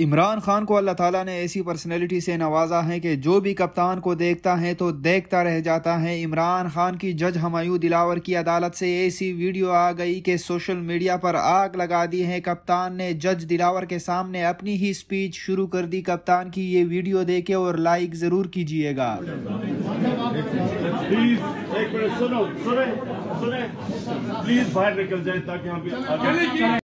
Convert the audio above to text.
इमरान खान को अल्लाह ताला ने ऐसी पर्सनैलिटी से नवाजा है कि जो भी कप्तान को देखता है तो देखता रह जाता है इमरान खान की जज हमायू दिलावर की अदालत से ऐसी वीडियो आ गई कि सोशल मीडिया पर आग लगा दी है कप्तान ने जज दिलावर के सामने अपनी ही स्पीच शुरू कर दी कप्तान की ये वीडियो देखे और लाइक ज़रूर कीजिएगा